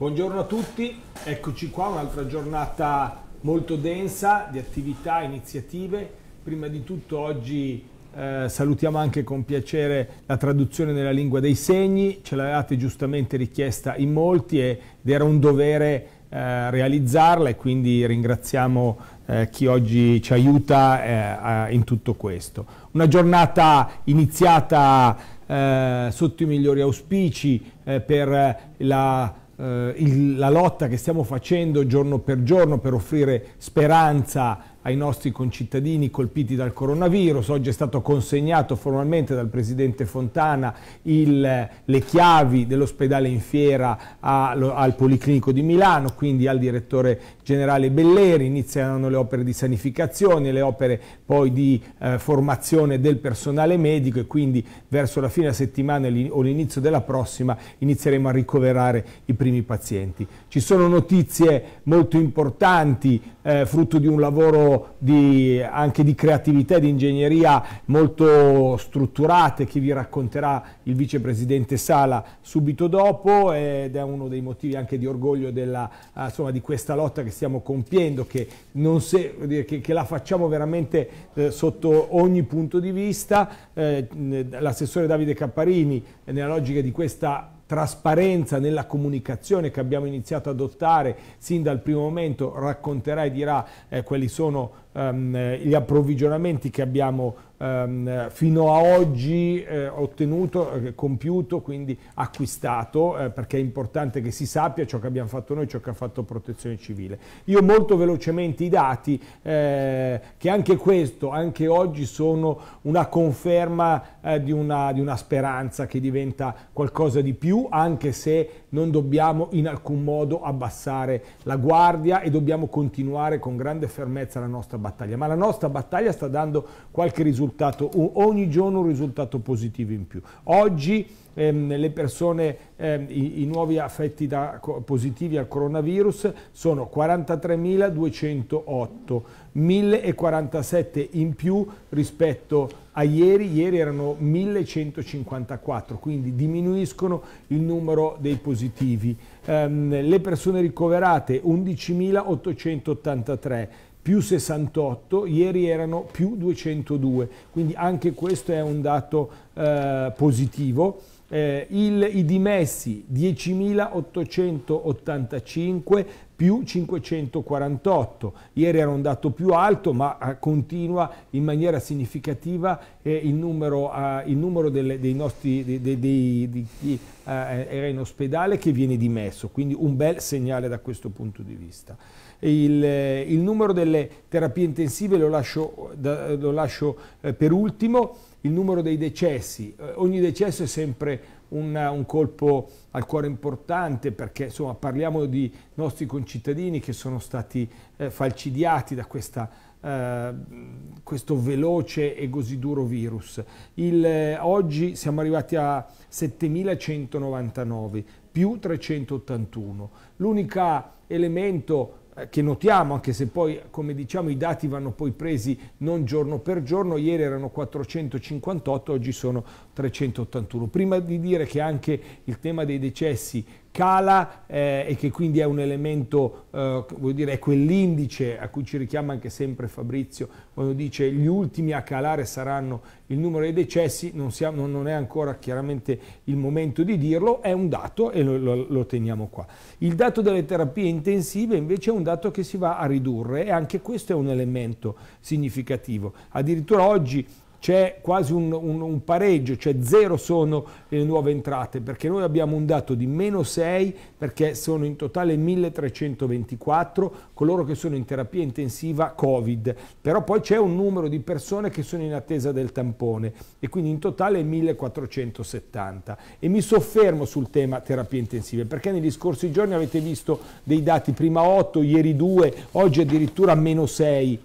Buongiorno a tutti, eccoci qua, un'altra giornata molto densa di attività, iniziative. Prima di tutto oggi eh, salutiamo anche con piacere la traduzione nella lingua dei segni, ce l'avevate giustamente richiesta in molti ed era un dovere eh, realizzarla e quindi ringraziamo eh, chi oggi ci aiuta eh, in tutto questo. Una giornata iniziata eh, sotto i migliori auspici eh, per la eh, il, la lotta che stiamo facendo giorno per giorno per offrire speranza ai nostri concittadini colpiti dal coronavirus. Oggi è stato consegnato formalmente dal Presidente Fontana il, le chiavi dell'ospedale in fiera a, al Policlinico di Milano, quindi al direttore generale Belleri. Iniziano le opere di sanificazione, le opere poi di eh, formazione del personale medico e quindi verso la fine settimana o l'inizio della prossima inizieremo a ricoverare i primi pazienti. Ci sono notizie molto importanti eh, frutto di un lavoro di, anche di creatività e di ingegneria molto strutturate che vi racconterà il vicepresidente Sala subito dopo ed è uno dei motivi anche di orgoglio della, ah, insomma, di questa lotta che stiamo compiendo, che, se, che, che la facciamo veramente eh, sotto ogni punto di vista. Eh, L'assessore Davide Capparini nella logica di questa trasparenza nella comunicazione che abbiamo iniziato ad adottare sin dal primo momento, racconterà e dirà eh, quali sono ehm, gli approvvigionamenti che abbiamo Ehm, fino a oggi eh, ottenuto, eh, compiuto, quindi acquistato, eh, perché è importante che si sappia ciò che abbiamo fatto noi, ciò che ha fatto Protezione Civile. Io molto velocemente i dati, eh, che anche questo, anche oggi sono una conferma eh, di una, di, una, speranza che diventa qualcosa di più, anche se non dobbiamo in alcun modo abbassare la guardia e dobbiamo continuare con grande fermezza la nostra battaglia. Ma la nostra battaglia sta dando qualche risultato risultato, ogni giorno un risultato positivo in più. Oggi ehm, le persone, ehm, i, i, nuovi affetti da, positivi al coronavirus sono 43.208, 1.047 in più rispetto a ieri, ieri erano 1154, quindi diminuiscono il numero dei positivi. Ehm, le persone ricoverate 11.883 più 68, ieri erano più 202, quindi anche questo è un dato eh, positivo. Eh, il, I dimessi 10.885, più 548. Ieri era un dato più alto, ma eh, continua in maniera significativa eh, il numero, eh, il numero delle, dei nostri, dei, dei, di chi era in ospedale che viene dimesso, quindi un bel segnale da questo punto di vista. Il, il numero delle terapie intensive lo lascio, lo lascio per ultimo, il numero dei decessi, ogni decesso è sempre un, un colpo al cuore importante perché insomma, parliamo di nostri concittadini che sono stati eh, falcidiati da questa, eh, questo veloce e così duro virus. Il, eh, oggi siamo arrivati a 7.199 più 381. L'unico elemento eh, che notiamo, anche se poi, come diciamo, i dati vanno poi presi non giorno per giorno, ieri erano 458, oggi sono 381. Prima di dire che anche il tema dei decessi cala eh, e che quindi è un elemento, eh, vuol dire, è quell'indice a cui ci richiama anche sempre Fabrizio quando dice gli ultimi a calare saranno il numero dei decessi, non, siamo, non è ancora chiaramente il momento di dirlo, è un dato e lo, lo, lo, teniamo qua. Il dato delle terapie intensive invece è un dato che si va a ridurre e anche questo è un elemento significativo. Addirittura oggi c'è quasi un, un, un, pareggio, cioè zero sono le nuove entrate, perché noi abbiamo un dato di meno 6, perché sono in totale 1324 coloro che sono in terapia intensiva Covid, però poi c'è un numero di persone che sono in attesa del tampone e quindi in totale 1470. E mi soffermo sul tema terapie intensive, perché negli scorsi giorni avete visto dei dati prima 8, ieri 2, oggi addirittura meno 6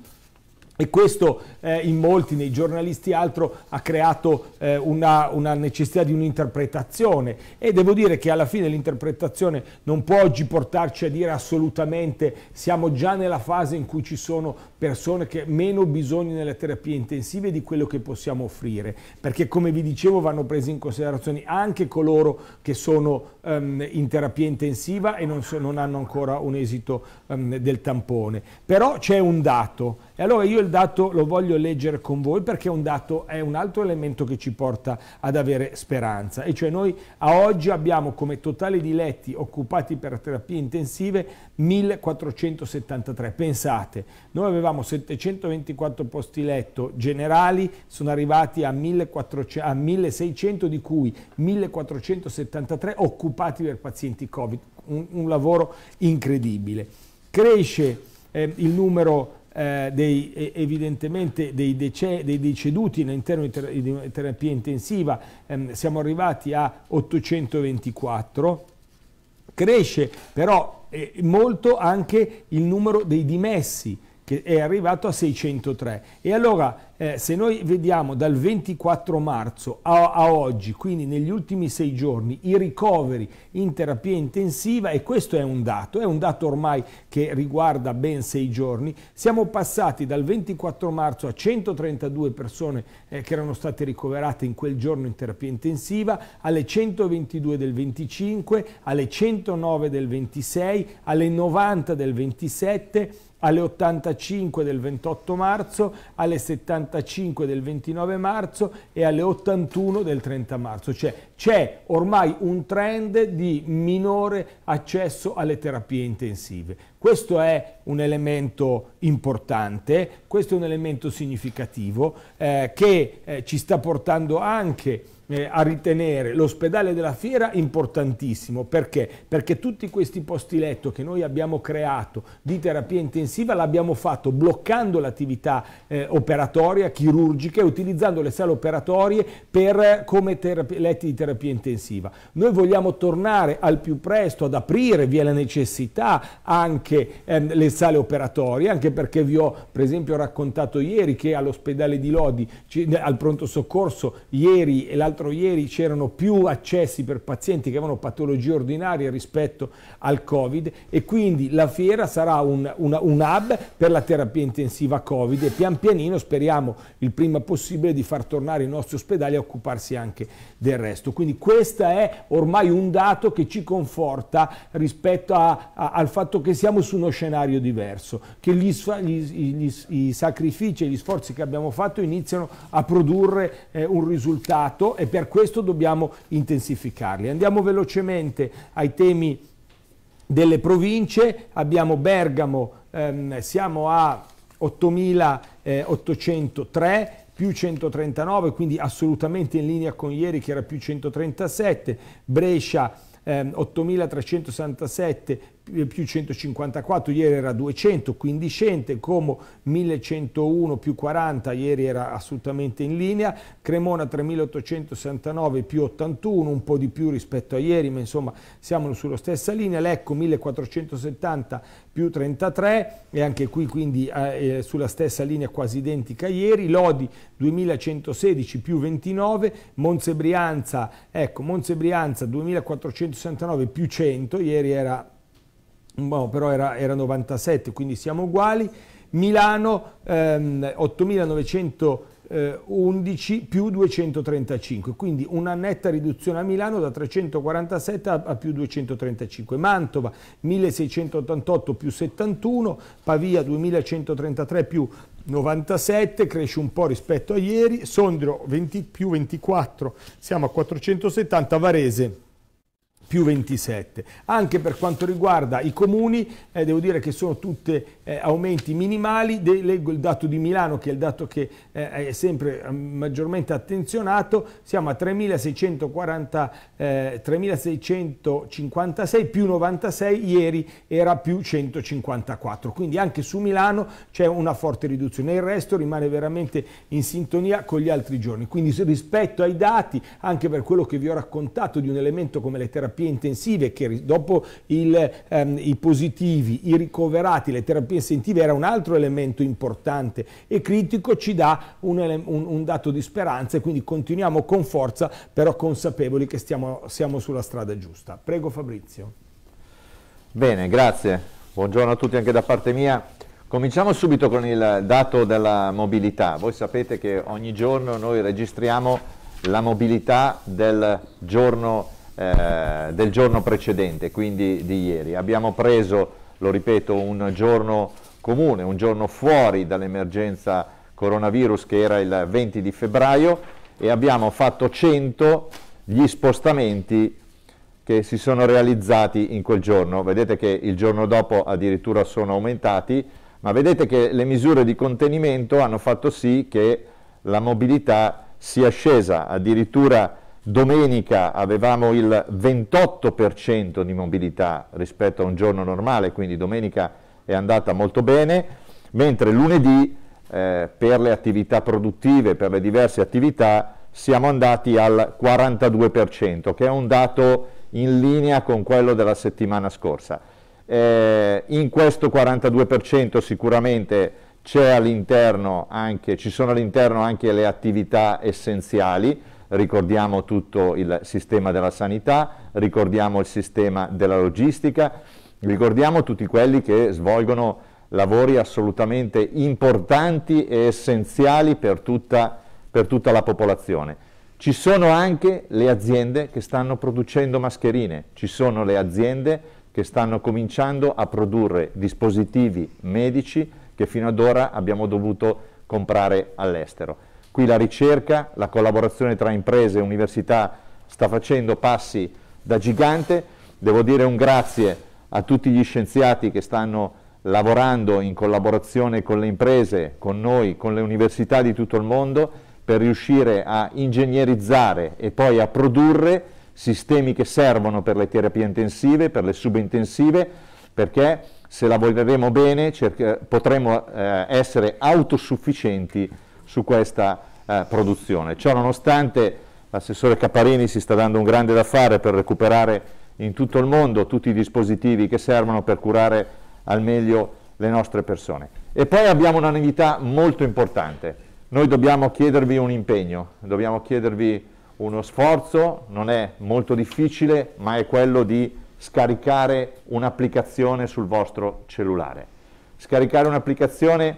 e questo eh, in molti, nei giornalisti altro, ha creato eh, una, una, necessità di un'interpretazione e devo dire che alla fine l'interpretazione non può oggi portarci a dire assolutamente siamo già nella fase in cui ci sono persone che meno bisogno nelle terapie intensive di quello che possiamo offrire, perché come vi dicevo vanno presi in considerazione anche coloro che sono ehm, in terapia intensiva e non, so, non, hanno ancora un esito ehm, del tampone. Però c'è un dato e allora io il dato lo voglio leggere con voi perché è un dato è un altro elemento che ci porta ad avere speranza. E cioè noi a oggi abbiamo come totale di letti occupati per terapie intensive 1473. Pensate, noi avevamo 724 posti letto generali, sono arrivati a, 1400, a 1600 di cui 1473 occupati per pazienti Covid. Un, un lavoro incredibile. Cresce eh, il numero eh, dei, evidentemente dei, dei, deceduti all'interno di, terapia intensiva, ehm, siamo arrivati a 824, cresce però eh, molto anche il numero dei dimessi, che è arrivato a 603. E allora eh, se noi vediamo dal 24 marzo a, a, oggi, quindi negli ultimi sei giorni, i ricoveri in terapia intensiva, e questo è un dato, è un dato ormai che riguarda ben sei giorni, siamo passati dal 24 marzo a 132 persone eh, che erano state ricoverate in quel giorno in terapia intensiva, alle 122 del 25, alle 109 del 26, alle 90 del 27, alle 85 del 28 marzo, alle 75 del 29 marzo e alle 81 del 30 marzo. Cioè c'è ormai un trend di minore accesso alle terapie intensive. Questo è un elemento importante, questo è un elemento significativo eh, che eh, ci sta portando anche a eh, a ritenere l'ospedale della fiera importantissimo. Perché? Perché tutti questi posti letto che noi abbiamo creato di terapia intensiva l'abbiamo fatto bloccando l'attività eh, operatoria, chirurgica e utilizzando le sale operatorie per, eh, come letti di terapia intensiva. Noi vogliamo tornare al più presto ad aprire via la necessità anche ehm, le sale operatorie, anche perché vi ho per esempio raccontato ieri che all'ospedale di Lodi, al pronto soccorso, ieri e l'altro l'altro ieri c'erano più accessi per pazienti che avevano patologie ordinarie rispetto al Covid e quindi la fiera sarà un, una, un hub per la terapia intensiva Covid e pian pianino speriamo il prima possibile di far tornare i nostri ospedali a occuparsi anche del resto. Quindi questo è ormai un dato che ci conforta rispetto a, a, al fatto che siamo su uno scenario diverso, che gli, gli, gli, i sacrifici e gli sforzi che abbiamo fatto iniziano a produrre eh, un risultato e per questo dobbiamo intensificarli. Andiamo velocemente ai temi delle province, abbiamo Bergamo, ehm, siamo a 8.803 più 139, quindi assolutamente in linea con ieri che era più 137, Brescia ehm, 8.367 eh, più 154, ieri era 200, quindicente, Como 1101 più 40, ieri era assolutamente in linea, Cremona 3869 più 81, un po' di più rispetto a ieri, ma insomma siamo sulla stessa linea, Lecco 1470 più 33 e anche qui quindi eh, eh, sulla stessa linea quasi identica ieri, Lodi 2116 più 29, Monsebrianza, ecco, Monsebrianza 2469 più 100, ieri era no, boh, però era, era 97, quindi siamo uguali. Milano ehm, 8911 più 235, quindi una netta riduzione a Milano da 347 a, a più 235, Mantova 1688 più 71, Pavia 2133 più 97, cresce un po' rispetto a ieri, Sondrio 20, più 24, siamo a 470, Varese più 27. Anche per quanto riguarda i comuni, eh, devo dire che sono tutti eh, aumenti minimali, De, leggo il dato di Milano che è il dato che eh, è sempre mm, maggiormente attenzionato, siamo a 3.656 eh, più 96, ieri era più 154, quindi anche su Milano c'è una forte riduzione, il resto rimane veramente in sintonia con gli altri giorni, quindi rispetto ai dati, anche per quello che vi ho raccontato di un elemento come le terapie terapie intensive che dopo il, ehm, i positivi, i ricoverati, le terapie insentive era un altro elemento importante e critico ci dà un, un, un dato di speranza e quindi continuiamo con forza però consapevoli che stiamo, siamo sulla strada giusta. Prego Fabrizio. Bene, grazie. Buongiorno a tutti anche da parte mia. Cominciamo subito con il dato della mobilità. Voi sapete che ogni giorno noi registriamo la mobilità del giorno eh, del giorno precedente, quindi di ieri. Abbiamo preso, lo ripeto, un giorno comune, un giorno fuori dall'emergenza coronavirus che era il 20 di febbraio e abbiamo fatto 100 gli spostamenti che si sono realizzati in quel giorno. Vedete che il giorno dopo addirittura sono aumentati, ma vedete che le misure di contenimento hanno fatto sì che la mobilità sia scesa addirittura Domenica avevamo il 28% di mobilità rispetto a un giorno normale, quindi domenica è andata molto bene, mentre lunedì eh, per le attività produttive, per le diverse attività, siamo andati al 42%, che è un dato in linea con quello della settimana scorsa. Eh, in questo 42% sicuramente ci sono all'interno anche le attività essenziali, ricordiamo tutto il sistema della sanità, ricordiamo il sistema della logistica, ricordiamo tutti quelli che svolgono lavori assolutamente importanti e essenziali per tutta, per tutta la popolazione. Ci sono anche le aziende che stanno producendo mascherine, ci sono le aziende che stanno cominciando a produrre dispositivi medici che fino ad ora abbiamo dovuto comprare all'estero. Qui la ricerca, la collaborazione tra imprese e università sta facendo passi da gigante. Devo dire un grazie a tutti gli scienziati che stanno lavorando in collaborazione con le imprese, con noi, con le università di tutto il mondo per riuscire a ingegnerizzare e poi a produrre sistemi che servono per le terapie intensive, per le subintensive, perché se lavoreremo bene potremo eh, essere autosufficienti su questa eh, produzione. Ciò nonostante l'assessore Caparini si sta dando un grande da fare per recuperare in tutto il mondo tutti i dispositivi che servono per curare al meglio le nostre persone. E poi abbiamo una novità molto importante. Noi dobbiamo chiedervi un impegno, dobbiamo chiedervi uno sforzo, non è molto difficile, ma è quello di scaricare un'applicazione sul vostro cellulare. Scaricare un'applicazione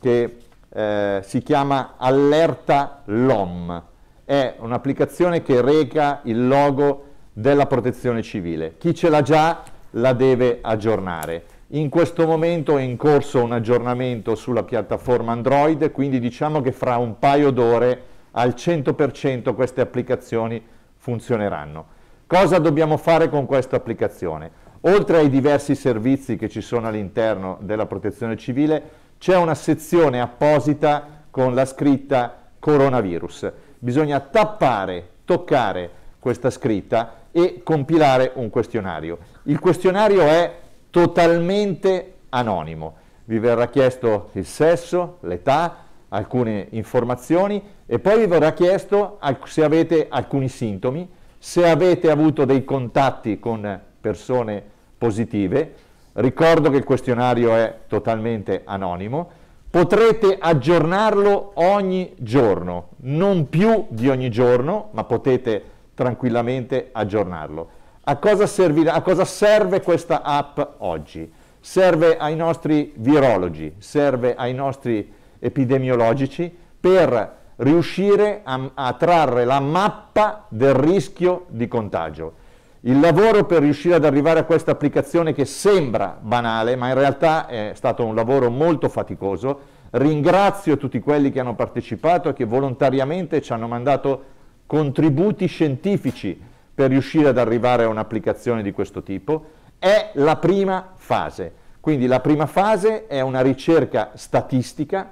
che eh, si chiama Allerta LOM, è un'applicazione che reca il logo della protezione civile. Chi ce l'ha già la deve aggiornare. In questo momento è in corso un aggiornamento sulla piattaforma Android, quindi diciamo che fra un paio d'ore al 100% queste applicazioni funzioneranno. Cosa dobbiamo fare con questa applicazione? Oltre ai diversi servizi che ci sono all'interno della protezione civile, c'è una sezione apposita con la scritta coronavirus. Bisogna tappare, toccare questa scritta e compilare un questionario. Il questionario è totalmente anonimo. Vi verrà chiesto il sesso, l'età, alcune informazioni e poi vi verrà chiesto se avete alcuni sintomi, se avete avuto dei contatti con persone positive, ricordo che il questionario è totalmente anonimo, potrete aggiornarlo ogni giorno, non più di ogni giorno, ma potete tranquillamente aggiornarlo. A cosa, servirà, a cosa serve questa app oggi? Serve ai nostri virologi, serve ai nostri epidemiologici per riuscire a, a trarre la mappa del rischio di contagio il lavoro per riuscire ad arrivare a questa applicazione che sembra banale, ma in realtà è stato un lavoro molto faticoso, ringrazio tutti quelli che hanno partecipato e che volontariamente ci hanno mandato contributi scientifici per riuscire ad arrivare a un'applicazione di questo tipo. È la prima fase, quindi la prima fase è una ricerca statistica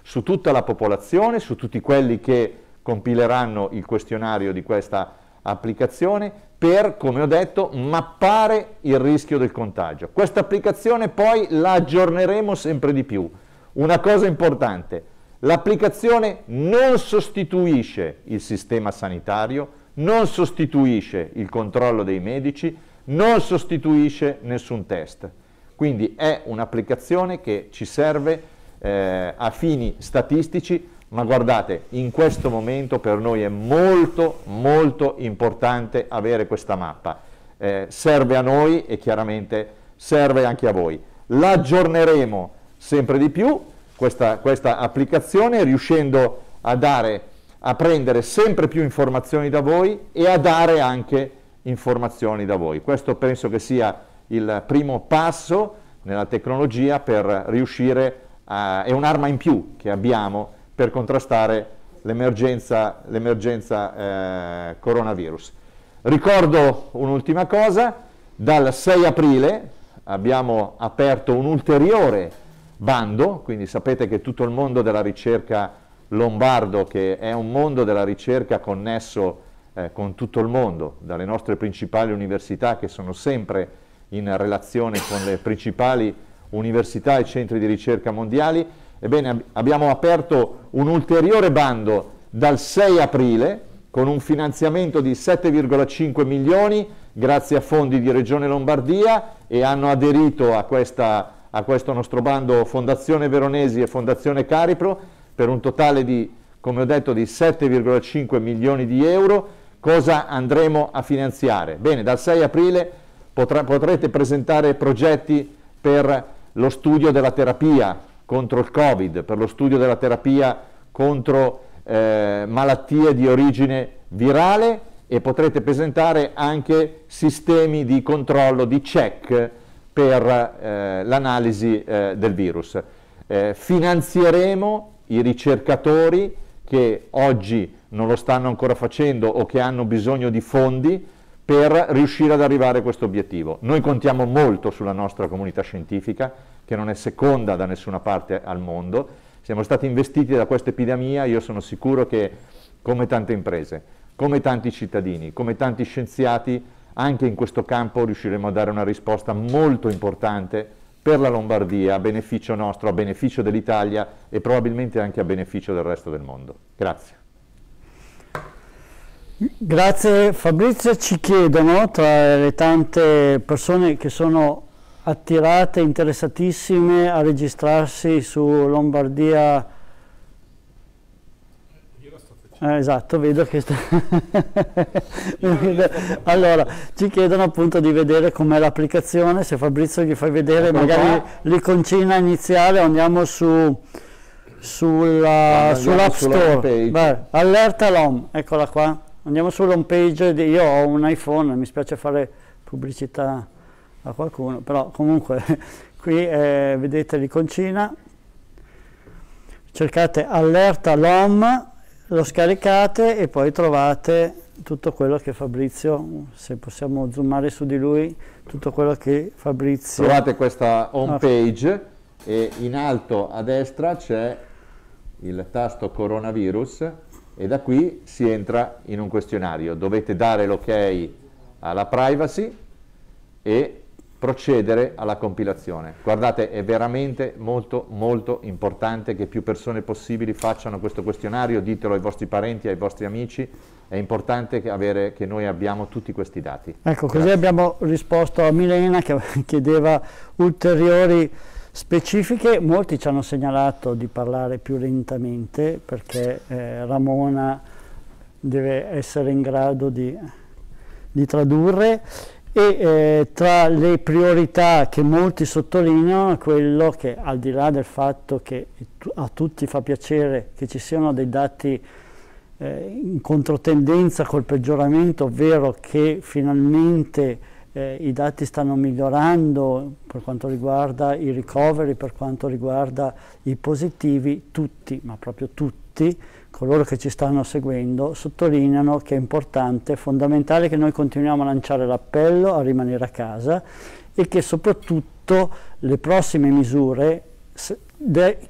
su tutta la popolazione, su tutti quelli che compileranno il questionario di questa applicazione applicazione per, come ho detto, mappare il rischio del contagio. Questa applicazione poi la aggiorneremo sempre di più. Una cosa importante, l'applicazione non sostituisce il sistema sanitario, non sostituisce il controllo dei medici, non sostituisce nessun test. Quindi è un'applicazione che ci serve eh, a fini statistici ma guardate, in questo momento per noi è molto, molto importante avere questa mappa. Eh, serve a noi e chiaramente serve anche a voi. L'aggiorneremo sempre di più, questa, questa applicazione, riuscendo a, dare, a prendere sempre più informazioni da voi e a dare anche informazioni da voi. Questo penso che sia il primo passo nella tecnologia per riuscire a... è un'arma in più che abbiamo per contrastare l'emergenza, eh, coronavirus. Ricordo un'ultima cosa, dal 6 aprile abbiamo aperto un ulteriore bando, quindi sapete che tutto il mondo della ricerca lombardo, che è un mondo della ricerca connesso eh, con tutto il mondo, dalle nostre principali università che sono sempre in relazione con le principali università e centri di ricerca mondiali, Ebbene, abbiamo aperto un ulteriore bando dal 6 aprile con un finanziamento di 7,5 milioni grazie a fondi di Regione Lombardia e hanno aderito a, questa, a questo nostro bando Fondazione Veronesi e Fondazione Caripro per un totale di, come ho detto, di 7,5 milioni di euro. Cosa andremo a finanziare? Bene, dal 6 aprile potrà, potrete presentare progetti per lo studio della terapia, contro il Covid, per lo studio della terapia contro eh, malattie di origine virale e potrete presentare anche sistemi di controllo, di check per eh, l'analisi eh, del virus. Eh, finanzieremo i ricercatori che oggi non lo stanno ancora facendo o che hanno bisogno di fondi per riuscire ad arrivare a questo obiettivo. Noi contiamo molto sulla nostra comunità scientifica, che non è seconda da nessuna parte al mondo. Siamo stati investiti da questa epidemia, io sono sicuro che come tante imprese, come tanti cittadini, come tanti scienziati, anche in questo campo riusciremo a dare una risposta molto importante per la Lombardia, a beneficio nostro, a beneficio dell'Italia e probabilmente anche a beneficio del resto del mondo. Grazie. Grazie Fabrizio, ci chiedono tra le tante persone che sono attirate, interessatissime a registrarsi su Lombardia. eh, esatto, vedo che sta... allora ci chiedono appunto di vedere com'è l'applicazione, se Fabrizio gli fai vedere Eccolo magari l'iconcina iniziale, andiamo su sull'app sulla store. Beh, allerta LOM, eccola qua. Andiamo sulla home page, di, io ho un iPhone, mi spiace fare pubblicità a qualcuno, però comunque qui eh, vedete l'iconcina, cercate allerta l'OM, lo scaricate e poi trovate tutto quello che Fabrizio, se possiamo zoomare su di lui, tutto quello che Fabrizio... Trovate questa home page e in alto a destra c'è il tasto coronavirus e da qui si entra in un questionario. Dovete dare l'ok alla privacy e procedere alla compilazione. Guardate, è veramente molto molto importante che più persone possibili facciano questo questionario, ditelo ai vostri parenti, ai vostri amici, è importante che, avere, che noi abbiamo tutti questi dati. Ecco, Grazie. così abbiamo risposto a Milena che chiedeva ulteriori Specifiche, molti ci hanno segnalato di parlare più lentamente perché eh, Ramona deve essere in grado di, di tradurre e eh, tra le priorità che molti sottolineano è quello che al di là del fatto che a tutti fa piacere che ci siano dei dati eh, in controtendenza col peggioramento, ovvero che finalmente eh, i dati stanno migliorando per quanto riguarda i ricoveri, per quanto riguarda i positivi, tutti, ma proprio tutti, coloro che ci stanno seguendo, sottolineano che è importante, è fondamentale che noi continuiamo a lanciare l'appello a rimanere a casa e che soprattutto le prossime misure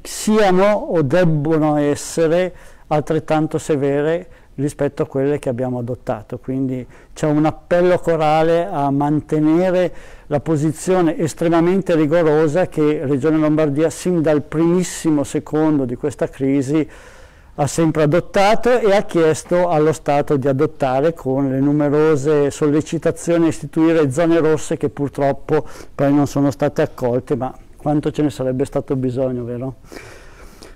siano o debbono essere altrettanto severe rispetto a quelle che abbiamo adottato. Quindi c'è un appello corale a mantenere la posizione estremamente rigorosa che Regione Lombardia sin dal primissimo secondo di questa crisi ha sempre adottato e ha chiesto allo Stato di adottare con le numerose sollecitazioni a istituire zone rosse che purtroppo poi non sono state accolte, ma quanto ce ne sarebbe stato bisogno, vero?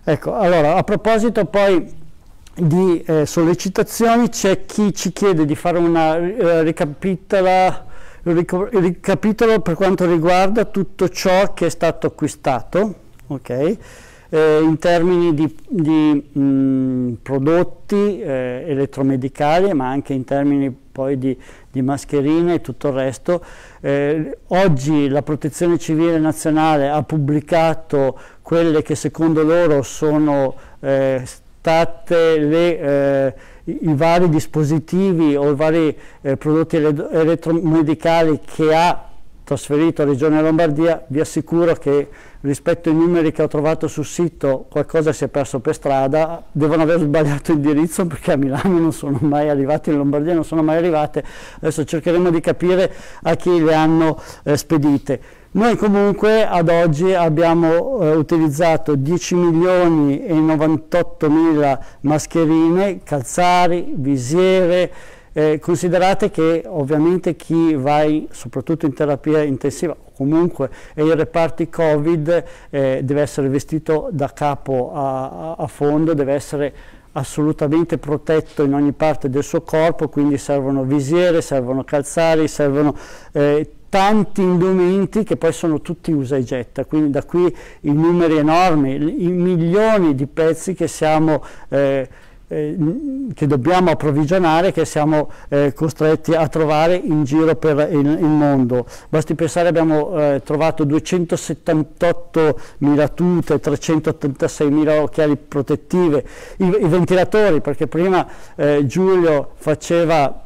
Ecco, allora, a proposito poi di eh, sollecitazioni c'è chi ci chiede di fare una eh, ricapitola ricapitolo per quanto riguarda tutto ciò che è stato acquistato okay? eh, in termini di, di mh, mm, prodotti eh, elettromedicali ma anche in termini poi di, di mascherine e tutto il resto. Eh, oggi la Protezione Civile Nazionale ha pubblicato quelle che secondo loro sono eh, state le, eh, i vari dispositivi o i vari eh, prodotti elettromedicali che ha trasferito a Regione Lombardia, vi assicuro che rispetto ai numeri che ho trovato sul sito qualcosa si è perso per strada, devono aver sbagliato indirizzo perché a Milano non sono mai arrivati, in Lombardia non sono mai arrivate, adesso cercheremo di capire a chi le hanno eh, spedite. Noi comunque ad oggi abbiamo eh, utilizzato 10 milioni e 98 mila mascherine, calzari, visiere, eh, considerate che ovviamente chi va in, soprattutto in terapia intensiva o comunque nei reparti Covid eh, deve essere vestito da capo a, a, fondo, deve essere assolutamente protetto in ogni parte del suo corpo, quindi servono visiere, servono calzari, servono eh, tanti indumenti che poi sono tutti usa e getta, quindi da qui i numeri enormi, i milioni di pezzi che, siamo, eh, eh, che dobbiamo approvvigionare, che siamo eh, costretti a trovare in giro per il, il mondo. Basti pensare abbiamo eh, trovato 278.000 tute, 386.000 occhiali protettive, i, i, ventilatori, perché prima eh, Giulio faceva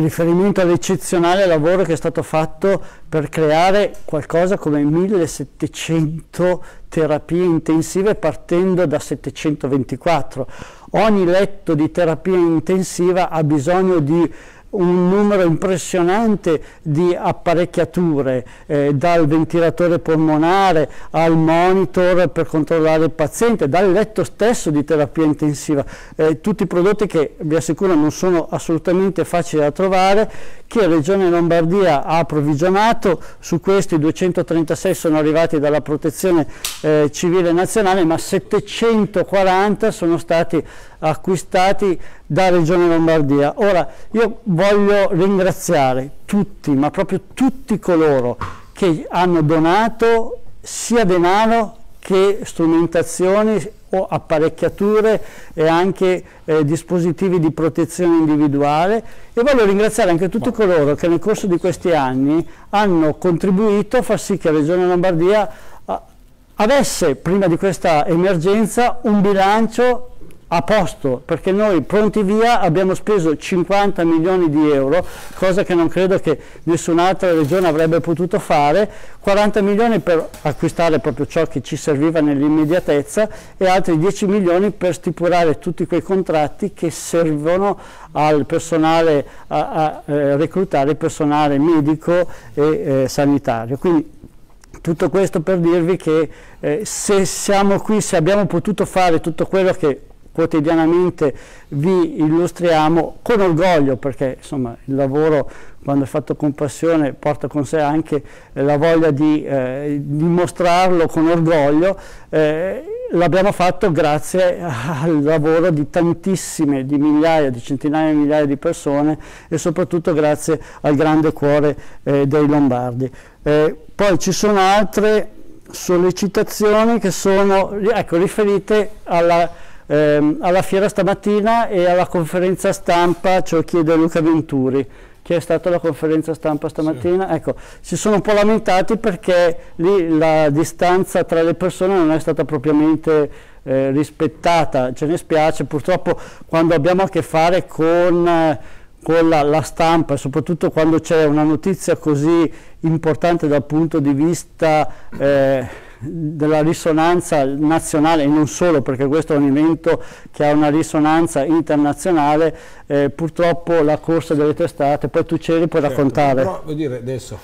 riferimento all'eccezionale lavoro che è stato fatto per creare qualcosa come 1700 terapie intensive partendo da 724. Ogni letto di terapia intensiva ha bisogno di un numero impressionante di apparecchiature, eh, dal ventilatore polmonare al monitor per controllare il paziente, dal letto stesso di terapia intensiva, eh, tutti prodotti che vi assicuro non sono assolutamente facili da trovare, che Regione Lombardia ha approvvigionato, su questi 236 sono arrivati dalla protezione eh, civile nazionale, ma 740 sono stati acquistati da Regione Lombardia. Ora, io voglio ringraziare tutti, ma proprio tutti coloro che hanno donato sia denaro che strumentazioni o apparecchiature e anche eh, dispositivi di protezione individuale e voglio ringraziare anche tutti coloro che nel corso di questi anni hanno contribuito a far sì che la Regione Lombardia avesse prima di questa emergenza un bilancio a posto, perché noi pronti via abbiamo speso 50 milioni di euro, cosa che non credo che nessun'altra regione avrebbe potuto fare, 40 milioni per acquistare proprio ciò che ci serviva nell'immediatezza e altri 10 milioni per stipulare tutti quei contratti che servono al personale, a, a eh, reclutare il personale medico e eh, sanitario. Quindi, tutto questo per dirvi che eh, se siamo qui, se abbiamo potuto fare tutto quello che quotidianamente vi illustriamo con orgoglio perché insomma, il lavoro quando è fatto con passione porta con sé anche la voglia di eh, dimostrarlo con orgoglio eh, l'abbiamo fatto grazie al lavoro di tantissime, di migliaia, di centinaia di migliaia di persone e soprattutto grazie al grande cuore eh, dei Lombardi. Eh, poi ci sono altre sollecitazioni che sono ecco, riferite alla ehm, alla fiera stamattina e alla conferenza stampa ce lo chiede Luca Venturi che è stata la conferenza stampa stamattina, sì. ecco, si sono un po' lamentati perché lì la distanza tra le persone non è stata propriamente eh, rispettata, ce ne spiace, purtroppo quando abbiamo a che fare con... con la, la, stampa, soprattutto quando c'è una notizia così importante dal punto di vista eh, della risonanza nazionale e non solo perché questo è un evento che ha una risonanza internazionale eh, purtroppo la corsa delle testate poi tu c'eri puoi certo, raccontare però vuol dire adesso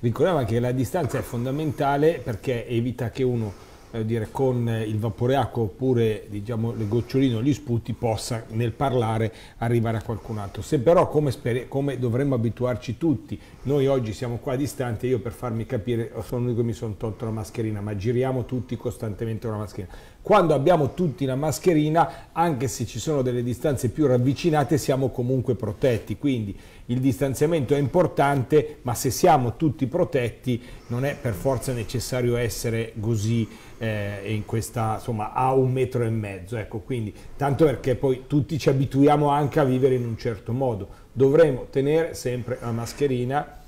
ricordiamo che la distanza è fondamentale perché evita che uno eh, dire, con eh, il vapore acqua oppure diciamo, le goccioline o gli sputi possa nel parlare arrivare a qualcun altro. Se però come, come dovremmo abituarci tutti, noi oggi siamo qua distanti, io per farmi capire sono l'unico che mi sono tolto la mascherina, ma giriamo tutti costantemente con la mascherina quando abbiamo tutti la mascherina, anche se ci sono delle distanze più ravvicinate, siamo comunque protetti. Quindi il distanziamento è importante, ma se siamo tutti protetti non è per forza necessario essere così eh, in questa, insomma, a un metro e mezzo. Ecco, quindi, tanto perché poi tutti ci abituiamo anche a vivere in un certo modo. Dovremo tenere sempre la mascherina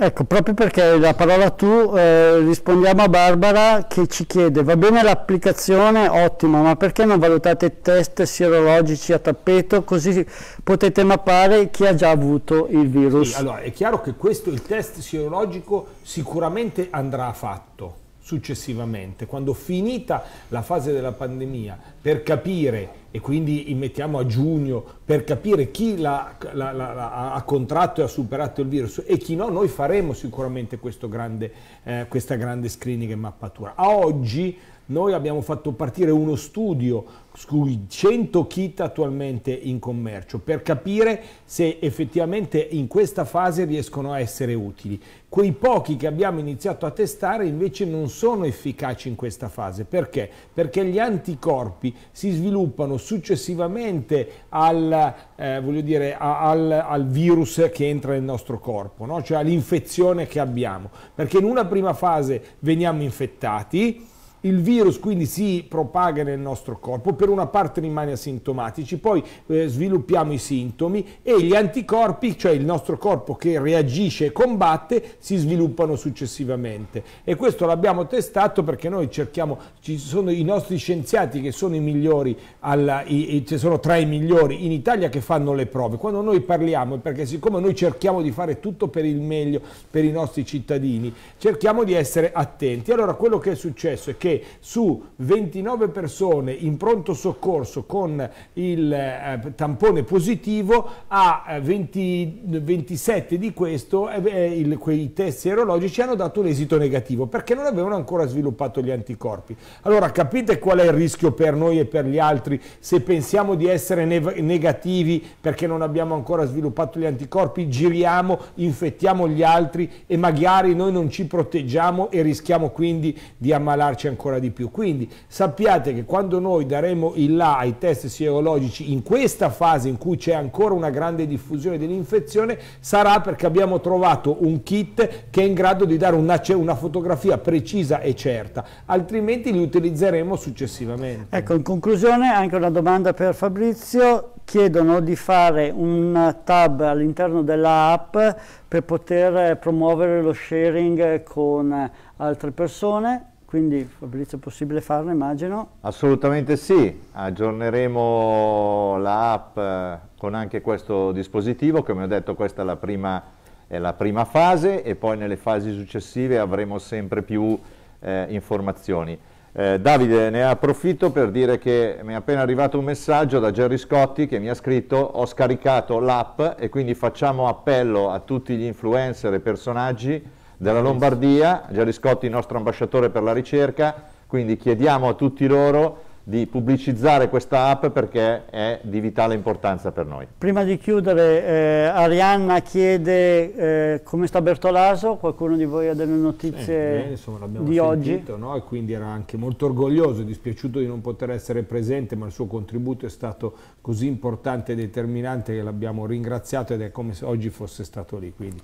Ecco, proprio perché la parola tu, eh, rispondiamo a Barbara che ci chiede, va bene l'applicazione, ottimo, ma perché non valutate test sierologici a tappeto così potete mappare chi ha già avuto il virus? Sì, allora è chiaro che questo, il test sierologico sicuramente andrà fatto successivamente, quando finita la fase della pandemia, per capire e quindi immettiamo a giugno per capire chi la, la, la, ha contratto e ha superato il virus e chi no, noi faremo sicuramente grande, eh, questa grande screening e mappatura. A oggi noi abbiamo fatto partire uno studio sui 100 kit attualmente in commercio per capire se effettivamente in questa fase riescono a essere utili. Quei pochi che abbiamo iniziato a testare invece non sono efficaci in questa fase. Perché? Perché gli anticorpi si sviluppano successivamente al, eh, dire, al, al, virus che entra nel nostro corpo, no? cioè all'infezione che abbiamo, perché in una prima fase veniamo infettati, il virus quindi si propaga nel nostro corpo, per una parte rimane asintomatici, poi eh, sviluppiamo i sintomi e gli anticorpi, cioè il nostro corpo che reagisce e combatte, si sviluppano successivamente. E questo l'abbiamo testato perché noi cerchiamo, ci sono i nostri scienziati che sono i migliori, alla, i, i, sono tra i migliori in Italia che fanno le prove. Quando noi parliamo, perché siccome noi cerchiamo di fare tutto per il meglio per i nostri cittadini, cerchiamo di essere attenti. Allora quello che è successo è che che su 29 persone in pronto soccorso con il eh, tampone positivo a 20, eh, 27 di questo eh, il, quei test serologici hanno dato un esito negativo perché non avevano ancora sviluppato gli anticorpi. Allora capite qual è il rischio per noi e per gli altri se pensiamo di essere negativi perché non abbiamo ancora sviluppato gli anticorpi, giriamo, infettiamo gli altri e magari noi non ci proteggiamo e rischiamo quindi di ammalarci ancora ancora di più. Quindi sappiate che quando noi daremo il là ai test sierologici in questa fase in cui c'è ancora una grande diffusione dell'infezione sarà perché abbiamo trovato un kit che è in grado di dare una, una fotografia precisa e certa, altrimenti li utilizzeremo successivamente. Ecco, in conclusione anche una domanda per Fabrizio, chiedono di fare un tab all'interno della app per poter promuovere lo sharing con altre persone quindi Fabrizio è possibile farlo immagino? Assolutamente sì, aggiorneremo l'app eh, con anche questo dispositivo, come ho detto questa è la prima, è la prima fase e poi nelle fasi successive avremo sempre più eh, informazioni. Eh, Davide ne approfitto per dire che mi è appena arrivato un messaggio da Gerry Scotti che mi ha scritto ho scaricato l'app e quindi facciamo appello a tutti gli influencer e personaggi della Lombardia, Gerry Scotti il nostro ambasciatore per la ricerca, quindi chiediamo a tutti loro di pubblicizzare questa app perché è di vitale importanza per noi. Prima di chiudere, eh, Arianna chiede eh, come sta Bertolaso, qualcuno di voi ha delle notizie sì, insomma, di sentito, oggi? No? E quindi era anche molto orgoglioso, dispiaciuto di non poter essere presente, ma il suo contributo è stato così importante e determinante che l'abbiamo ringraziato ed è come se oggi fosse stato lì. Quindi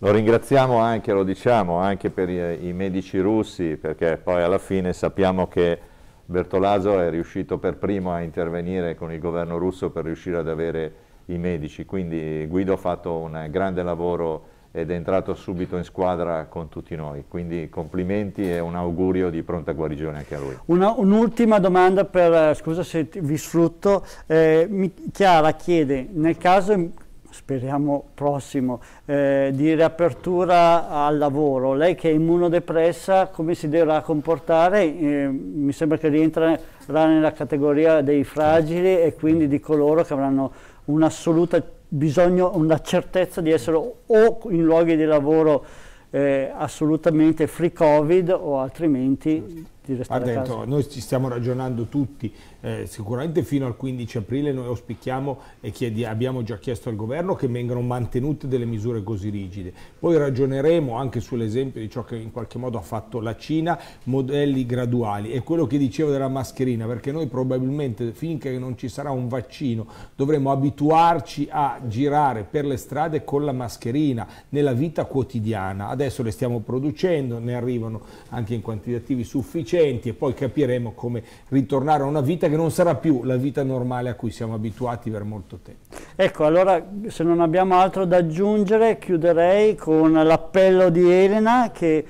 lo ringraziamo anche, lo diciamo, anche per i, i medici russi, perché poi alla fine sappiamo che Bertolaso è riuscito per primo a intervenire con il governo russo per riuscire ad avere i medici, quindi Guido ha fatto un grande lavoro ed è entrato subito in squadra con tutti noi. Quindi complimenti e un augurio di pronta guarigione anche a lui. un'ultima un domanda per, eh, scusa se vi sfrutto, eh, Chiara chiede, nel caso speriamo prossimo, eh, di riapertura al lavoro. Lei che è immunodepressa, come si dovrà comportare? Eh, mi sembra che rientrerà nella categoria dei fragili e quindi di coloro che avranno un assoluto bisogno, una certezza di essere o in luoghi di lavoro eh, assolutamente free covid o altrimenti di restare Guarda, a casa. noi ci stiamo ragionando tutti, eh, sicuramente fino al 15 aprile noi auspichiamo e chiedi, abbiamo già chiesto al governo che vengano mantenute delle misure così rigide. Poi ragioneremo anche sull'esempio di ciò che in qualche modo ha fatto la Cina, modelli graduali e quello che dicevo della mascherina, perché noi probabilmente finché non ci sarà un vaccino dovremo abituarci a girare per le strade con la mascherina nella vita quotidiana. Adesso le stiamo producendo, ne arrivano anche in quantitativi sufficienti efficienti e poi capiremo come ritornare a una vita che non sarà più la vita normale a cui siamo abituati per molto tempo. Ecco, allora se non abbiamo altro da aggiungere chiuderei con l'appello di Elena che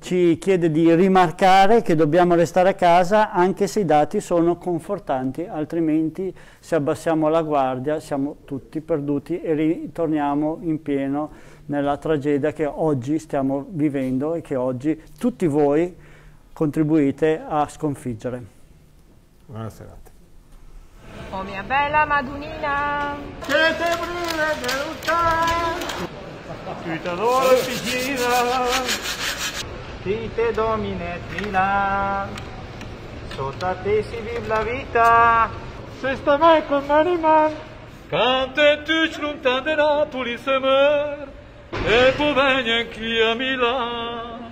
ci chiede di rimarcare che dobbiamo restare a casa anche se i dati sono confortanti, altrimenti se abbassiamo la guardia siamo tutti perduti e ritorniamo in pieno nella tragedia che oggi stiamo vivendo e che oggi tutti voi contribuite a sconfiggere. Buona serata. Oh mia bella Madunina! Siete brune venuta! Tuita d'oro piccina! Tite domine tina! Sota te si vive la vita! Se sta mai con Mariman! Cante tu luntan de Napoli se mer! E povegna anch'io a Milano!